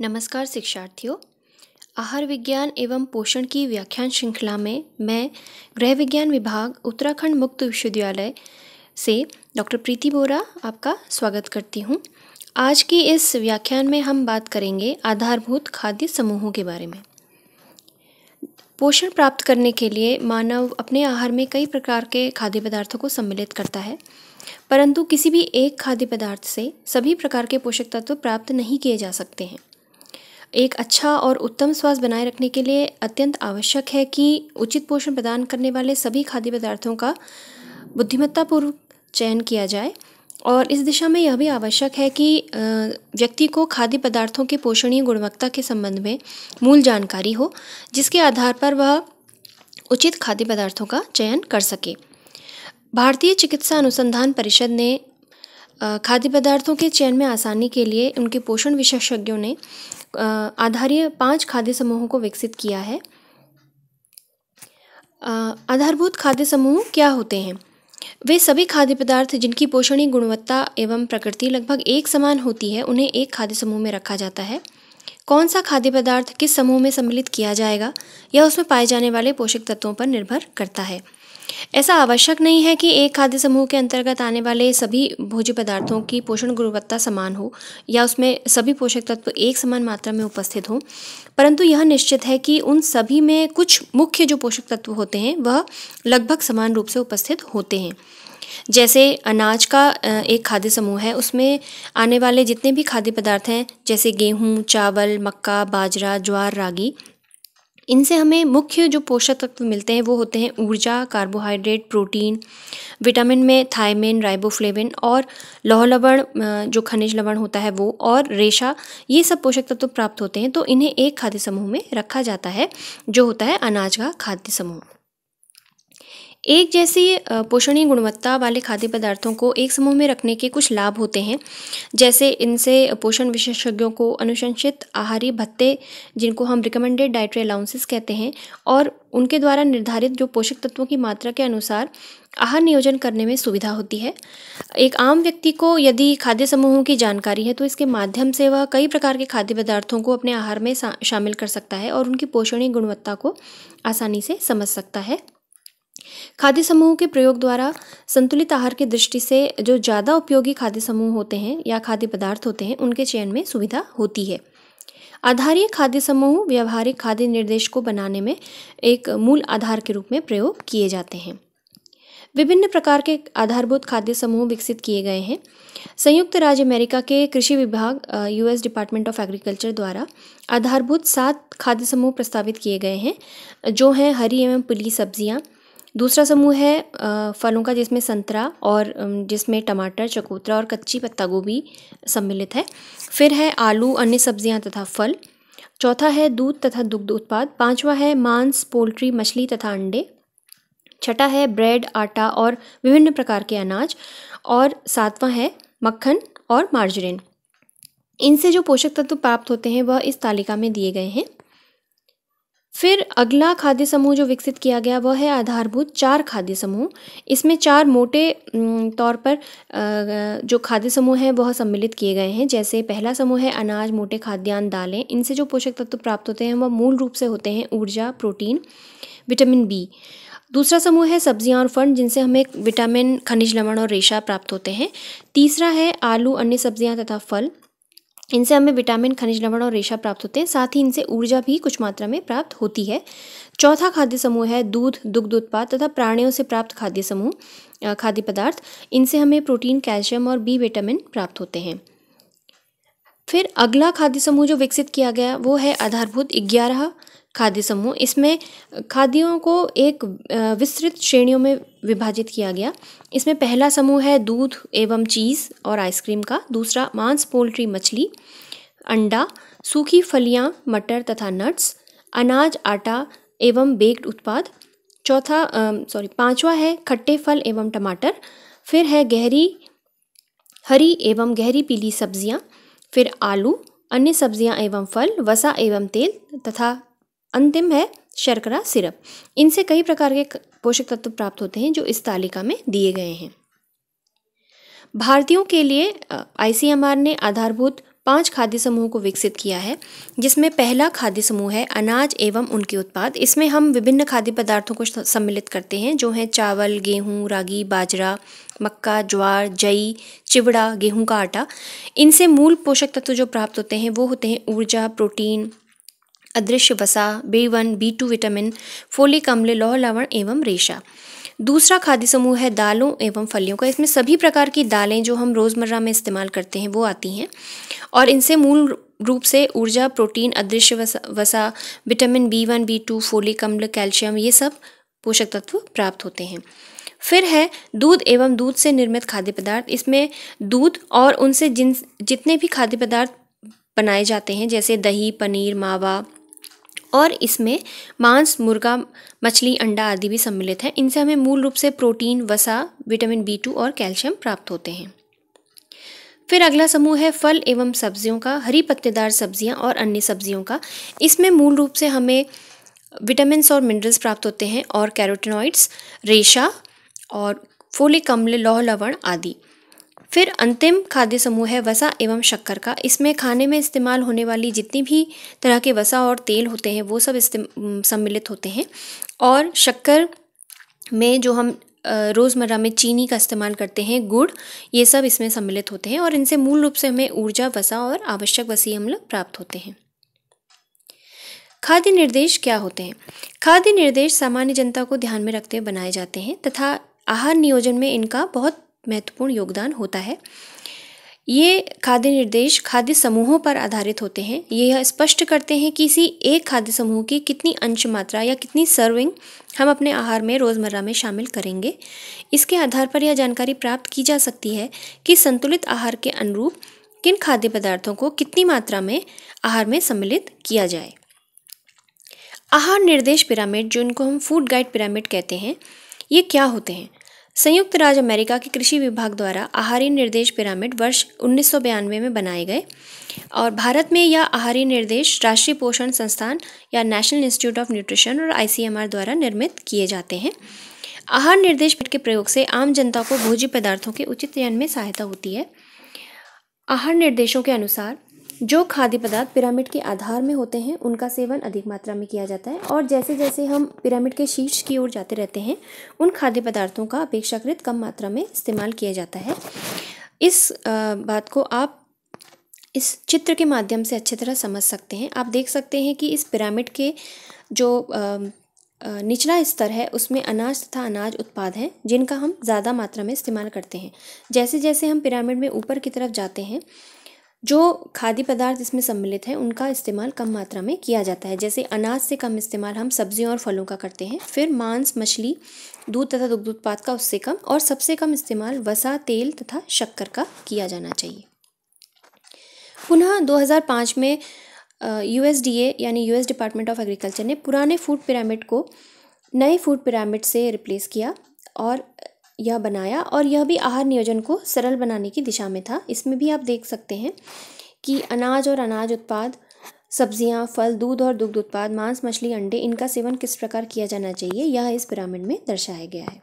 नमस्कार शिक्षार्थियों आहार विज्ञान एवं पोषण की व्याख्यान श्रृंखला में मैं गृह विज्ञान विभाग उत्तराखंड मुक्त विश्वविद्यालय से डॉक्टर प्रीति बोरा आपका स्वागत करती हूँ आज की इस व्याख्यान में हम बात करेंगे आधारभूत खाद्य समूहों के बारे में पोषण प्राप्त करने के लिए मानव अपने आहार में कई प्रकार के खाद्य पदार्थों को सम्मिलित करता है परंतु किसी भी एक खाद्य पदार्थ से सभी प्रकार के पोषक तत्व प्राप्त नहीं किए जा सकते हैं एक अच्छा और उत्तम स्वास्थ्य बनाए रखने के लिए अत्यंत आवश्यक है कि उचित पोषण प्रदान करने वाले सभी खाद्य पदार्थों का बुद्धिमत्तापूर्वक चयन किया जाए और इस दिशा में यह भी आवश्यक है कि व्यक्ति को खाद्य पदार्थों के पोषणीय गुणवत्ता के संबंध में मूल जानकारी हो जिसके आधार पर वह उचित खाद्य पदार्थों का चयन कर सके भारतीय चिकित्सा अनुसंधान परिषद ने खाद्य पदार्थों के चयन में आसानी के लिए उनके पोषण विशेषज्ञों ने आधारीय पांच खाद्य समूहों को विकसित किया है आधारभूत खाद्य समूह क्या होते हैं वे सभी खाद्य पदार्थ जिनकी पोषणीय गुणवत्ता एवं प्रकृति लगभग एक समान होती है उन्हें एक खाद्य समूह में रखा जाता है कौन सा खाद्य पदार्थ किस समूह में सम्मिलित किया जाएगा यह उसमें पाए जाने वाले पोषक तत्वों पर निर्भर करता है ऐसा आवश्यक नहीं है कि एक खाद्य समूह के अंतर्गत आने वाले सभी भोज्य पदार्थों की पोषण गुणवत्ता समान हो या उसमें सभी पोषक तत्व एक समान मात्रा में उपस्थित हों परंतु यह निश्चित है कि उन सभी में कुछ मुख्य जो पोषक तत्व होते हैं वह लगभग समान रूप से उपस्थित होते हैं जैसे अनाज का एक खाद्य समूह है उसमें आने वाले जितने भी खाद्य पदार्थ हैं जैसे गेहूँ चावल मक्का बाजरा ज्वार रागी इनसे हमें मुख्य जो पोषक तत्व मिलते हैं वो होते हैं ऊर्जा कार्बोहाइड्रेट प्रोटीन विटामिन में थायमिन राइबोफ्लेविन और लौह लवण जो खनिज लवण होता है वो और रेशा ये सब पोषक तत्व प्राप्त होते हैं तो इन्हें एक खाद्य समूह में रखा जाता है जो होता है अनाज का खाद्य समूह एक जैसी पोषणीय गुणवत्ता वाले खाद्य पदार्थों को एक समूह में रखने के कुछ लाभ होते हैं जैसे इनसे पोषण विशेषज्ञों को अनुशंसित आहारी भत्ते जिनको हम रिकमेंडेड डाइटरी अलाउंसेस कहते हैं और उनके द्वारा निर्धारित जो पोषक तत्वों की मात्रा के अनुसार आहार नियोजन करने में सुविधा होती है एक आम व्यक्ति को यदि खाद्य समूहों की जानकारी है तो इसके माध्यम से वह कई प्रकार के खाद्य पदार्थों को अपने आहार में शामिल कर सकता है और उनकी पोषणीय गुणवत्ता को आसानी से समझ सकता है खाद्य समूह के प्रयोग द्वारा संतुलित आहार की दृष्टि से जो ज़्यादा उपयोगी खाद्य समूह होते हैं या खाद्य पदार्थ होते हैं उनके चयन में सुविधा होती है आधारीय खाद्य समूह व्यवहारिक खाद्य निर्देश को बनाने में एक मूल आधार के रूप में प्रयोग किए जाते हैं विभिन्न प्रकार के आधारभूत खाद्य समूह विकसित किए गए हैं संयुक्त राज्य अमेरिका के कृषि विभाग यूएस डिपार्टमेंट ऑफ एग्रीकल्चर द्वारा आधारभूत सात खाद्य समूह प्रस्तावित किए गए हैं जो हैं हरी एवं पीली सब्जियां दूसरा समूह है फलों का जिसमें संतरा और जिसमें टमाटर चकोतरा और कच्ची पत्ता गोभी सम्मिलित है फिर है आलू अन्य सब्जियां तथा फल चौथा है दूध तथा दुग्ध उत्पाद पांचवा है मांस पोल्ट्री मछली तथा अंडे छठा है ब्रेड आटा और विभिन्न प्रकार के अनाज और सातवां है मक्खन और मार्जरीन इनसे जो पोषक तत्व प्राप्त होते हैं वह इस तालिका में दिए गए हैं फिर अगला खाद्य समूह जो विकसित किया गया वह है आधारभूत चार खाद्य समूह इसमें चार मोटे तौर पर जो खाद्य समूह हैं वह सम्मिलित किए गए हैं जैसे पहला समूह है अनाज मोटे खाद्यान्न दालें इनसे जो पोषक तत्व प्राप्त होते हैं वह मूल रूप से होते हैं ऊर्जा प्रोटीन विटामिन बी दूसरा समूह है सब्जियां और फंड जिनसे हमें विटामिन खनिज लवण और रेशा प्राप्त होते हैं तीसरा है आलू अन्य सब्जियां तथा फल इनसे हमें विटामिन खनिज लवण और रेशा प्राप्त होते हैं साथ ही इनसे ऊर्जा भी कुछ मात्रा में प्राप्त होती है चौथा खाद्य समूह है दूध दुग्ध उत्पाद तथा प्राणियों से प्राप्त खाद्य समूह खाद्य पदार्थ इनसे हमें प्रोटीन कैल्शियम और बी विटामिन प्राप्त होते हैं फिर अगला खाद्य समूह जो विकसित किया गया वो है आधारभूत ग्यारह खाद्य समूह इसमें खाद्यों को एक विस्तृत श्रेणियों में विभाजित किया गया इसमें पहला समूह है दूध एवं चीज़ और आइसक्रीम का दूसरा मांस पोल्ट्री मछली अंडा सूखी फलियां मटर तथा नट्स अनाज आटा एवं बेक्ड उत्पाद चौथा सॉरी पांचवा है खट्टे फल एवं टमाटर फिर है गहरी हरी एवं गहरी पीली सब्जियां फिर आलू अन्य सब्जियां एवं फल वसा एवं तेल तथा अंतिम है शर्करा सिरप इनसे कई प्रकार के पोषक तत्व प्राप्त होते हैं जो इस तालिका में दिए गए हैं भारतीयों के लिए आईसीएमआर ने आधारभूत पांच खाद्य समूह को विकसित किया है जिसमें पहला खाद्य समूह है अनाज एवं उनके उत्पाद इसमें हम विभिन्न खाद्य पदार्थों को सम्मिलित करते हैं जो हैं चावल गेहूं रागी बाजरा मक्का ज्वार जई चिवड़ा गेहूं का आटा इनसे मूल पोषक तत्व जो प्राप्त होते हैं वो होते हैं ऊर्जा प्रोटीन अदृश्य वसा B one B two vitamin folic अम्ल लौह लवण एवं रेशा दूसरा खाद्य समूह है दालों एवं फलियों का इसमें सभी प्रकार की दालें जो हम रोज़मर्रा में इस्तेमाल करते हैं वो आती हैं और इनसे मूल रूप से ऊर्जा प्रोटीन अदृश्य वसा, वसा vitamin B one B two folic अम्ल कैल्शियम ये सब पोषक तत्व प्राप्त होते हैं फिर है दूध एवं दूध से निर्मित खाद्य पदार्थ इसमें दूध और उनसे जिन जितने भी खाद्य पदार्थ बनाए जाते हैं जैसे दही पनीर मावा और इसमें मांस मुर्गा मछली अंडा आदि भी सम्मिलित हैं इनसे हमें मूल रूप से प्रोटीन वसा विटामिन बी टू और कैल्शियम प्राप्त होते हैं फिर अगला समूह है फल एवं सब्जियों का हरी पत्तेदार सब्जियां और अन्य सब्जियों का इसमें मूल रूप से हमें विटामिन और मिनरल्स प्राप्त होते हैं और कैरोटिनॉइड्स रेशा और फोलिक अम्ल लौह लवण आदि फिर अंतिम खाद्य समूह है वसा एवं शक्कर का इसमें खाने में इस्तेमाल होने वाली जितनी भी तरह के वसा और तेल होते हैं वो सब सम्मिलित होते हैं और शक्कर में जो हम रोज़मर्रा में चीनी का इस्तेमाल करते हैं गुड़ ये सब इसमें सम्मिलित होते हैं और इनसे मूल रूप से हमें ऊर्जा वसा और आवश्यक वसी अम्ल प्राप्त होते हैं खाद्य निर्देश क्या होते हैं खाद्य निर्देश सामान्य जनता को ध्यान में रखते हुए बनाए जाते हैं तथा आहार नियोजन में इनका बहुत महत्वपूर्ण योगदान होता है ये खाद्य निर्देश खाद्य समूहों पर आधारित होते हैं ये यह स्पष्ट करते हैं कि किसी एक खाद्य समूह की कितनी अंश मात्रा या कितनी सर्विंग हम अपने आहार में रोज़मर्रा में शामिल करेंगे इसके आधार पर यह जानकारी प्राप्त की जा सकती है कि संतुलित आहार के अनुरूप किन खाद्य पदार्थों को कितनी मात्रा में आहार में सम्मिलित किया जाए आहार निर्देश पिरामिड जिनको हम फूड गाइड पिरामिड कहते हैं ये क्या होते हैं संयुक्त राज्य अमेरिका के कृषि विभाग द्वारा आहारी निर्देश पिरामिड वर्ष उन्नीस में बनाए गए और भारत में यह आहारी निर्देश राष्ट्रीय पोषण संस्थान या नेशनल इंस्टीट्यूट ऑफ न्यूट्रिशन और आईसीएमआर द्वारा निर्मित किए जाते हैं आहार निर्देश के प्रयोग से आम जनता को भोज्य पदार्थों के उचित चयन में सहायता होती है आहार निर्देशों के अनुसार जो खाद्य पदार्थ पिरामिड के आधार में होते हैं उनका सेवन अधिक मात्रा में किया जाता है और जैसे जैसे हम पिरामिड के शीर्ष की ओर जाते रहते हैं उन खाद्य पदार्थों का अपेक्षाकृत कम मात्रा में इस्तेमाल किया जाता है इस बात को आप इस चित्र के माध्यम से अच्छी तरह समझ सकते हैं आप देख सकते हैं कि इस पिरामिड के जो निचला स्तर है उसमें अनाज तथा अनाज उत्पाद हैं जिनका हम ज़्यादा मात्रा में इस्तेमाल करते हैं जैसे जैसे हम पिरामिड में ऊपर की तरफ जाते हैं जो खाद्य पदार्थ इसमें सम्मिलित हैं उनका इस्तेमाल कम मात्रा में किया जाता है जैसे अनाज से कम इस्तेमाल हम सब्जियों और फलों का करते हैं फिर मांस मछली दूध तथा दुग्ध उत्पाद का उससे कम और सबसे कम इस्तेमाल वसा तेल तथा शक्कर का किया जाना चाहिए पुनः 2005 में यू यानी यूएस डिपार्टमेंट ऑफ एग्रीकल्चर ने पुराने फूड पिरामिड को नए फूड पिरामिड से रिप्लेस किया और यह बनाया और यह भी आहार नियोजन को सरल बनाने की दिशा में था इसमें भी आप देख सकते हैं कि अनाज और अनाज उत्पाद सब्जियां, फल दूध और दुग्ध उत्पाद मांस मछली अंडे इनका सेवन किस प्रकार किया जाना चाहिए यह इस पिरामिड में दर्शाया गया है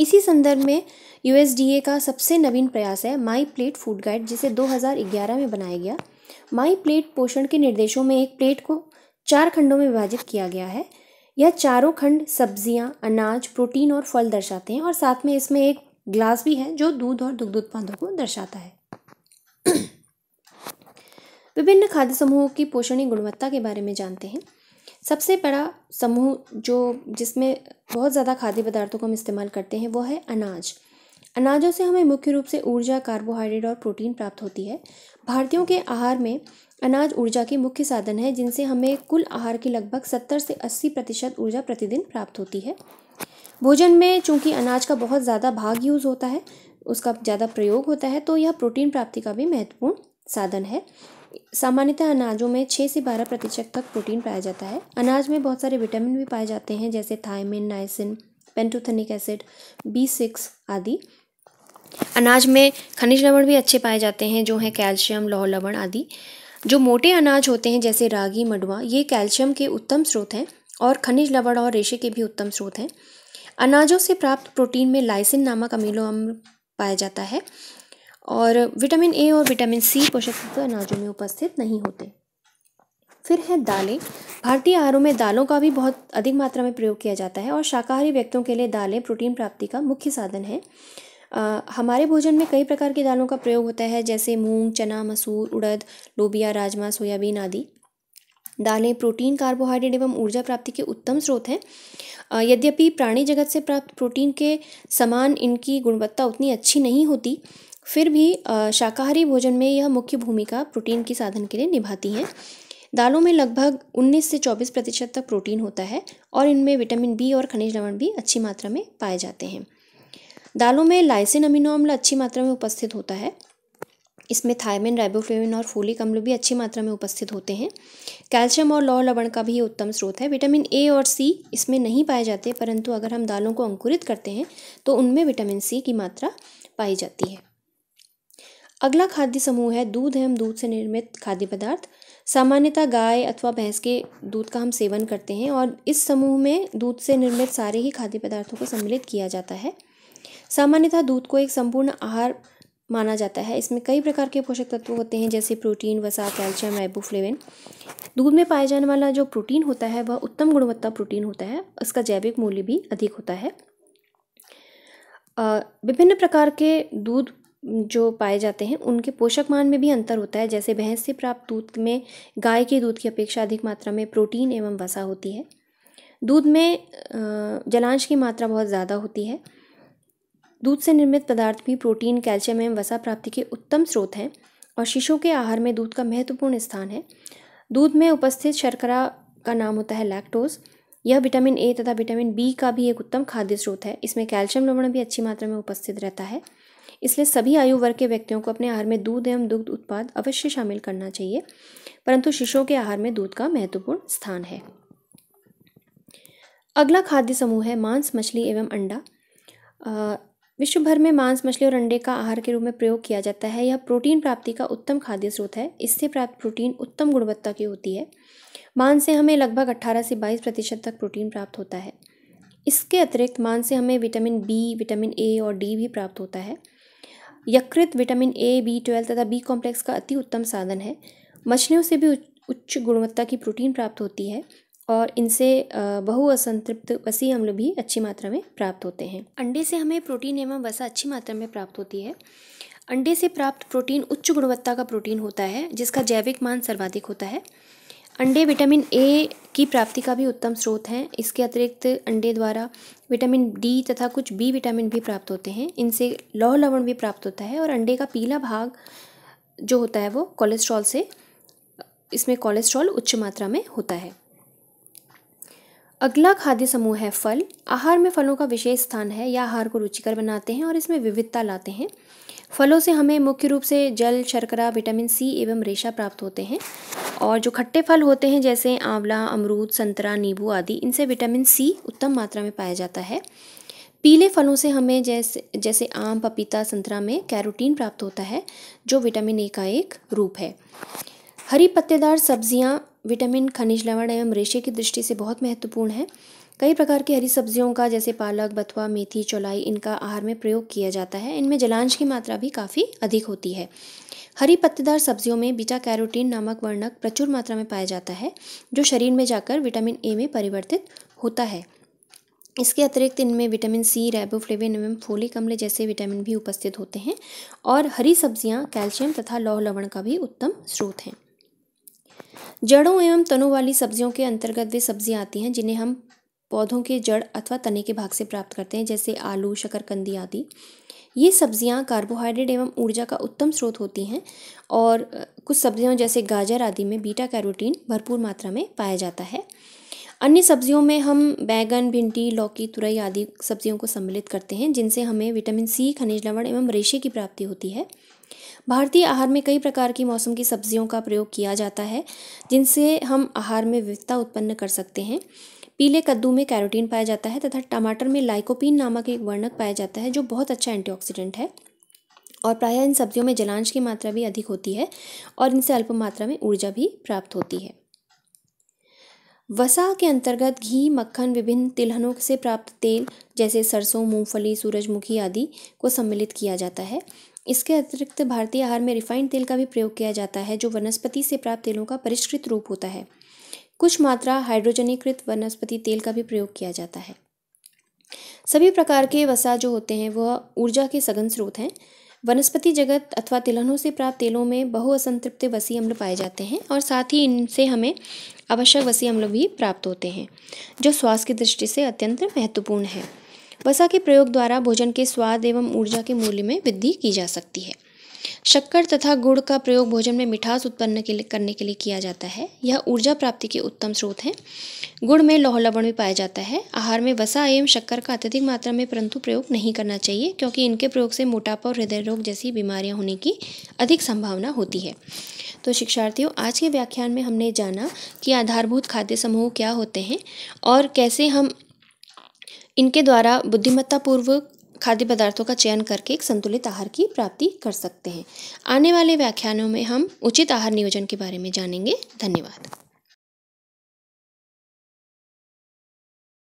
इसी संदर्भ में यूएसडीए का सबसे नवीन प्रयास है माई प्लेट फूड गाइड जिसे 2011 में बनाया गया माई प्लेट पोषण के निर्देशों में एक प्लेट को चार खंडों में विभाजित किया गया है यह चारों खंड सब्जियां, अनाज प्रोटीन और फल दर्शाते हैं और साथ में इसमें एक ग्लास भी है जो दूध और दुग्ध उत्पादों को दर्शाता है विभिन्न खाद्य समूहों की पोषणीय गुणवत्ता के बारे में जानते हैं सबसे बड़ा समूह जो जिसमें बहुत ज़्यादा खाद्य पदार्थों को हम इस्तेमाल करते हैं वो है अनाज अनाजों से हमें मुख्य रूप से ऊर्जा कार्बोहाइड्रेट और प्रोटीन प्राप्त होती है भारतीयों के आहार में अनाज ऊर्जा के मुख्य साधन है जिनसे हमें कुल आहार की लगभग सत्तर से अस्सी प्रतिशत ऊर्जा प्रतिदिन प्राप्त होती है भोजन में चूँकि अनाज का बहुत ज़्यादा भाग यूज़ होता है उसका ज़्यादा प्रयोग होता है तो यह प्रोटीन प्राप्ति का भी महत्वपूर्ण साधन है सामान्यतः अनाजों में छः से बारह प्रतिशत तक प्रोटीन पाया जाता है अनाज में बहुत सारे विटामिन भी पाए जाते हैं जैसे thiamine niacin pantothenic acid B six आदि अनाज में खनिज लवण भी अच्छे पाए जाते हैं जो हैं कैल्शियम लौह लवण आदि जो मोटे अनाज होते हैं जैसे रागी मडुआ ये कैल्शियम के उत्तम स्रोत हैं और खनिज लवण और रेशे के भी उत्तम स्रोत हैं अनाजों से प्राप्त प्रोटीन में लाइसिन नामक अमीनो अम्ल पाया जाता है और विटामिन ए और विटामिन सी पोषक तत्व अनाजों में उपस्थित नहीं होते फिर है दालें भारतीय आहारों में दालों का भी बहुत अधिक मात्रा में प्रयोग किया जाता है और शाकाहारी व्यक्तियों के लिए दालें प्रोटीन प्राप्ति का मुख्य साधन है आ, हमारे भोजन में कई प्रकार की दालों का प्रयोग होता है जैसे मूंग चना मसूर उड़द लोबिया राजमा सोयाबीन आदि दालें प्रोटीन कार्बोहाइड्रेट एवं ऊर्जा प्राप्ति के उत्तम स्रोत हैं यद्यपि प्राणी जगत से प्राप्त प्रोटीन के समान इनकी गुणवत्ता उतनी अच्छी नहीं होती फिर भी शाकाहारी भोजन में यह मुख्य भूमिका प्रोटीन की साधन के लिए निभाती हैं दालों में लगभग 19 से 24 प्रतिशत तक प्रोटीन होता है और इनमें विटामिन बी और खनिज लवण भी अच्छी मात्रा में पाए जाते हैं दालों में लाइसिन अमीनो अम्ल अच्छी मात्रा में उपस्थित होता है इसमें थायमिन राइबोफ्लेविन और फोलिक अम्ल भी अच्छी मात्रा में उपस्थित होते हैं कैल्शियम और लौह लवण का भी उत्तम स्रोत है विटामिन ए और सी इसमें नहीं पाए जाते परंतु अगर हम दालों को अंकुरित करते हैं तो उनमें विटामिन सी की मात्रा पाई जाती है अगला खाद्य समूह है दूध है हम दूध से निर्मित खाद्य पदार्थ सामान्यतः गाय अथवा भैंस के दूध का हम सेवन करते हैं और इस समूह में दूध से निर्मित सारे ही खाद्य पदार्थों को सम्मिलित किया जाता है सामान्यतः दूध को एक संपूर्ण आहार माना जाता है इसमें कई प्रकार के पोषक तत्व होते हैं जैसे प्रोटीन वसा कैल्शियम एबोफ्लेविन दूध में पाया जाने वाला जो प्रोटीन होता है वह उत्तम गुणवत्ता प्रोटीन होता है इसका जैविक मूल्य भी अधिक होता है विभिन्न प्रकार के दूध जो पाए जाते हैं उनके पोषक मान में भी अंतर होता है जैसे भैंस से प्राप्त दूध में गाय के दूध की अपेक्षा अधिक मात्रा में प्रोटीन एवं वसा होती है दूध में जलांश की मात्रा बहुत ज़्यादा होती है दूध से निर्मित पदार्थ भी प्रोटीन कैल्शियम एवं वसा प्राप्ति के उत्तम स्रोत हैं और शिशु के आहार में दूध का महत्वपूर्ण स्थान है दूध में उपस्थित शर्करा का नाम होता है लैक्टोज यह विटामिन ए तथा विटामिन बी का भी एक उत्तम खाद्य स्रोत है इसमें कैल्शियम लवण भी अच्छी मात्रा में उपस्थित रहता है इसलिए सभी आयु वर्ग के व्यक्तियों को अपने आहार में दूध एवं दुग्ध उत्पाद अवश्य शामिल करना चाहिए परंतु शिशुओं के आहार में दूध का महत्वपूर्ण स्थान है अगला खाद्य समूह है मांस मछली एवं अंडा विश्व भर में मांस मछली और अंडे का आहार के रूप में प्रयोग किया जाता है यह प्रोटीन प्राप्ति का उत्तम खाद्य स्रोत है इससे प्राप्त प्रोटीन उत्तम गुणवत्ता की होती है मांस से हमें लगभग 18 से 22 प्रतिशत तक प्रोटीन प्राप्त होता है इसके अतिरिक्त मांस से हमें विटामिन बी विटामिन ए और डी भी प्राप्त होता है यकृत विटामिन ए बी ट्वेल्व तथा बी कॉम्प्लेक्स का अति उत्तम साधन है मछलियों से भी उच्च गुणवत्ता की प्रोटीन प्राप्त होती है और इनसे बहुअसंतृप्त वसी अम्ल भी अच्छी मात्रा में प्राप्त होते हैं अंडे से हमें प्रोटीन एवं वसा अच्छी मात्रा में प्राप्त होती है अंडे से प्राप्त प्रोटीन उच्च गुणवत्ता का प्रोटीन होता है जिसका जैविक मान सर्वाधिक होता है अंडे विटामिन ए की प्राप्ति का भी उत्तम स्रोत हैं इसके अतिरिक्त अंडे द्वारा विटामिन डी तथा कुछ बी विटामिन भी प्राप्त होते हैं इनसे लौह लवण भी प्राप्त होता है और अंडे का पीला भाग जो होता है वो कोलेस्ट्रॉल से इसमें कोलेस्ट्रॉल उच्च मात्रा में होता है अगला खाद्य समूह है फल आहार में फलों का विशेष स्थान है या आहार को रुचिकर बनाते हैं और इसमें विविधता लाते हैं फलों से हमें मुख्य रूप से जल शर्करा विटामिन सी एवं रेशा प्राप्त होते हैं और जो खट्टे फल होते हैं जैसे आंवला अमरूद संतरा नींबू आदि इनसे विटामिन सी उत्तम मात्रा में पाया जाता है पीले फलों से हमें जैसे जैसे आम पपीता संतरा में कैरोटीन प्राप्त होता है जो विटामिन ए का एक रूप है हरी पत्तेदार सब्जियां विटामिन खनिज लवण एवं रेशे की दृष्टि से बहुत महत्वपूर्ण है कई प्रकार की हरी सब्जियों का जैसे पालक बथुआ मेथी चौलाई इनका आहार में प्रयोग किया जाता है इनमें जलांश की मात्रा भी काफ़ी अधिक होती है हरी पत्तेदार सब्जियों में बीटा कैरोटीन नामक वर्णक प्रचुर मात्रा में पाया जाता है जो शरीर में जाकर विटामिन ए में परिवर्तित होता है इसके अतिरिक्त इनमें विटामिन सी रेबोफ्लेविन एवं फोलिक अम्ल जैसे विटामिन भी उपस्थित होते हैं और हरी सब्जियां कैल्शियम तथा लौह लवण का भी उत्तम स्रोत हैं जड़ों एवं तनों वाली सब्जियों के अंतर्गत वे सब्जियां आती हैं जिन्हें हम पौधों के जड़ अथवा तने के भाग से प्राप्त करते हैं जैसे आलू शकरकंदी आदि ये सब्जियां कार्बोहाइड्रेट एवं ऊर्जा का उत्तम स्रोत होती हैं और कुछ सब्जियों जैसे गाजर आदि में बीटा कैरोटीन भरपूर मात्रा में पाया जाता है अन्य सब्जियों में हम बैगन भिंडी लौकी तुरई आदि सब्जियों को सम्मिलित करते हैं जिनसे हमें विटामिन सी खनिज लवण एवं रेशे की प्राप्ति होती है भारतीय आहार में कई प्रकार की मौसम की सब्जियों का प्रयोग किया जाता है जिनसे हम आहार में विविधता उत्पन्न कर सकते हैं पीले कद्दू में कैरोटीन पाया जाता है तथा टमाटर में लाइकोपीन नामक एक वर्णक पाया जाता है जो बहुत अच्छा एंटीऑक्सीडेंट है और प्रायः इन सब्जियों में जलांश की मात्रा भी अधिक होती है और इनसे अल्प मात्रा में ऊर्जा भी प्राप्त होती है वसा के अंतर्गत घी मक्खन विभिन्न तिलहनों से प्राप्त तेल जैसे सरसों मूंगफली सूरजमुखी आदि को सम्मिलित किया जाता है इसके अतिरिक्त भारतीय आहार में रिफाइंड तेल का भी प्रयोग किया जाता है जो वनस्पति से प्राप्त तेलों का परिष्कृत रूप होता है कुछ मात्रा हाइड्रोजनीकृत वनस्पति तेल का भी प्रयोग किया जाता है सभी प्रकार के वसा जो होते हैं वह ऊर्जा के सघन स्रोत हैं वनस्पति जगत अथवा तिलहनों से प्राप्त तेलों में बहुअसंतृप्त वसी अम्ल पाए जाते हैं और साथ ही इनसे हमें आवश्यक वसी अम्ल भी प्राप्त होते हैं जो स्वास्थ्य की दृष्टि से अत्यंत महत्वपूर्ण है वसा के प्रयोग द्वारा भोजन के स्वाद एवं ऊर्जा के मूल्य में वृद्धि की जा सकती है शक्कर तथा गुड़ का प्रयोग भोजन में मिठास उत्पन्न के लिए करने के लिए किया जाता है यह ऊर्जा प्राप्ति के उत्तम स्रोत हैं गुड़ में लौह लवण भी पाया जाता है आहार में वसा एवं शक्कर का अत्यधिक मात्रा में परंतु प्रयोग नहीं करना चाहिए क्योंकि इनके प्रयोग से मोटापा और हृदय रोग जैसी बीमारियां होने की अधिक संभावना होती है तो शिक्षार्थियों आज के व्याख्यान में हमने जाना कि आधारभूत खाद्य समूह क्या होते हैं और कैसे हम इनके द्वारा बुद्धिमत्तापूर्वक खाद्य पदार्थों का चयन करके एक संतुलित आहार की प्राप्ति कर सकते हैं आने वाले व्याख्यानों में हम उचित आहार नियोजन के बारे में जानेंगे धन्यवाद